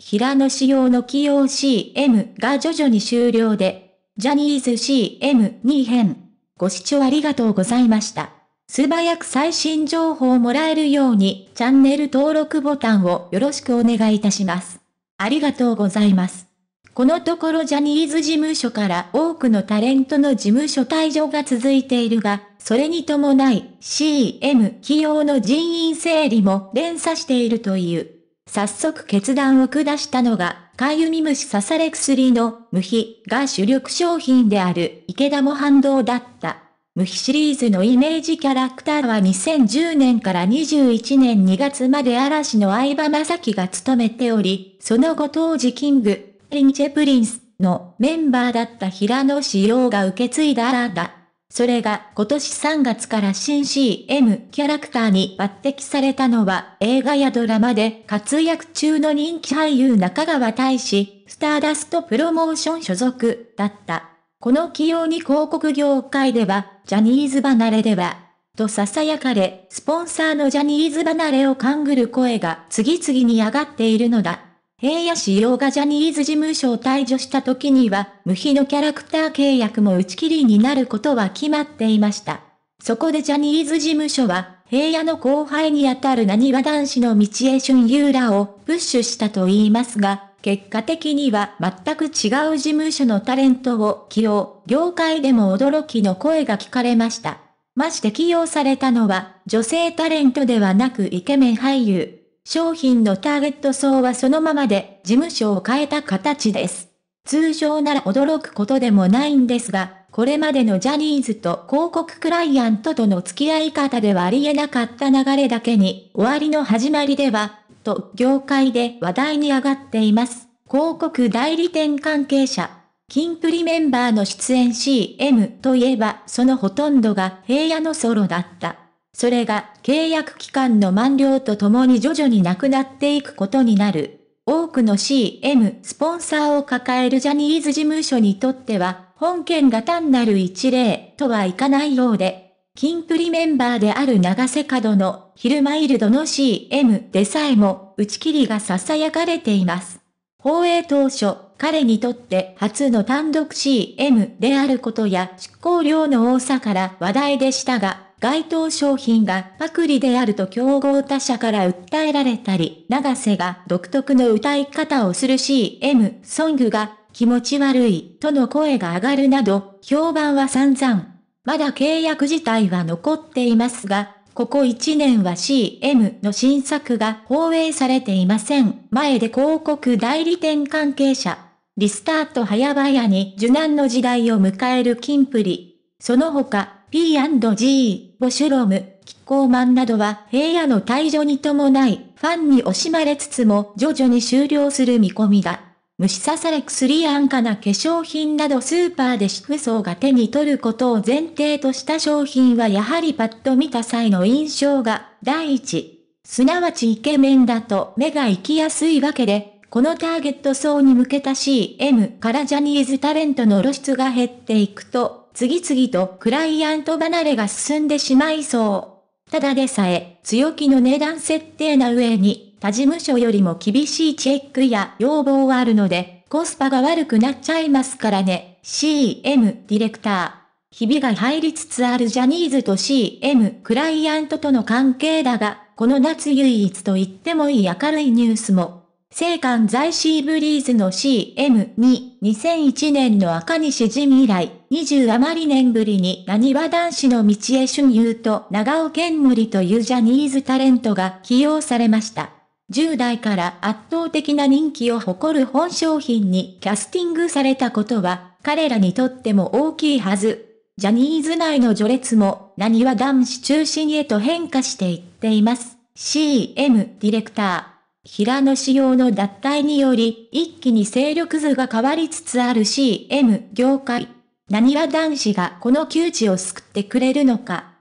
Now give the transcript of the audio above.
平野仕様の起用 CM が徐々に終了で、ジャニーズ CM2 編。ご視聴ありがとうございました。素早く最新情報をもらえるように、チャンネル登録ボタンをよろしくお願いいたします。ありがとうございます。このところジャニーズ事務所から多くのタレントの事務所退場が続いているが、それに伴い CM 起用の人員整理も連鎖しているという。早速決断を下したのが、かゆみ虫刺され薬の無比が主力商品である池田も反動だった。無比シリーズのイメージキャラクターは2010年から21年2月まで嵐の相葉雅紀が務めており、その後当時キング、リンチェプリンスのメンバーだった平野志陽が受け継いだらだ。それが今年3月から新 CM キャラクターに抜擢されたのは映画やドラマで活躍中の人気俳優中川大志、スターダストプロモーション所属だった。この起用に広告業界では、ジャニーズ離れでは、と囁かれ、スポンサーのジャニーズ離れを勘ぐる声が次々に上がっているのだ。平野市様がジャニーズ事務所を退場した時には、無比のキャラクター契約も打ち切りになることは決まっていました。そこでジャニーズ事務所は、平野の後輩にあたる何は男子の道江ユ優らをプッシュしたと言いますが、結果的には全く違う事務所のタレントを起用、業界でも驚きの声が聞かれました。まして起用されたのは、女性タレントではなくイケメン俳優。商品のターゲット層はそのままで事務所を変えた形です。通常なら驚くことでもないんですが、これまでのジャニーズと広告クライアントとの付き合い方ではありえなかった流れだけに、終わりの始まりでは、と業界で話題に上がっています。広告代理店関係者。キンプリメンバーの出演 CM といえばそのほとんどが平野のソロだった。それが契約期間の満了とともに徐々になくなっていくことになる。多くの CM スポンサーを抱えるジャニーズ事務所にとっては、本件が単なる一例とはいかないようで、キンプリメンバーである長瀬角のヒルマイルドの CM でさえも打ち切りが囁かれています。放映当初、彼にとって初の単独 CM であることや執行量の多さから話題でしたが、該当商品がパクリであると競合他社から訴えられたり、長瀬が独特の歌い方をする CM ソングが気持ち悪いとの声が上がるなど、評判は散々。まだ契約自体は残っていますが、ここ1年は CM の新作が放映されていません。前で広告代理店関係者。リスタート早々に受難の時代を迎えるキンプリ。その他、P&G、ボシュロム、キッコーマンなどは平野の退場に伴い、ファンに惜しまれつつも徐々に終了する見込みだ。虫刺され薬や安価な化粧品などスーパーで主婦層が手に取ることを前提とした商品はやはりパッと見た際の印象が第一。すなわちイケメンだと目が行きやすいわけで、このターゲット層に向けた CM からジャニーズタレントの露出が減っていくと、次々とクライアント離れが進んでしまいそう。ただでさえ、強気の値段設定な上に他事務所よりも厳しいチェックや要望はあるので、コスパが悪くなっちゃいますからね。CM ディレクター。ひびが入りつつあるジャニーズと CM クライアントとの関係だが、この夏唯一と言ってもいい明るいニュースも。青函在シーブリーズの CM に2001年の赤西ジミ以来20余り年ぶりに何は男子の道へ春遊と長尾健森というジャニーズタレントが起用されました。10代から圧倒的な人気を誇る本商品にキャスティングされたことは、彼らにとっても大きいはず。ジャニーズ内の序列も、何は男子中心へと変化していっています。CM ディレクター。平野仕様の脱退により、一気に勢力図が変わりつつある CM 業界。何は男子がこの窮地を救ってくれるのか。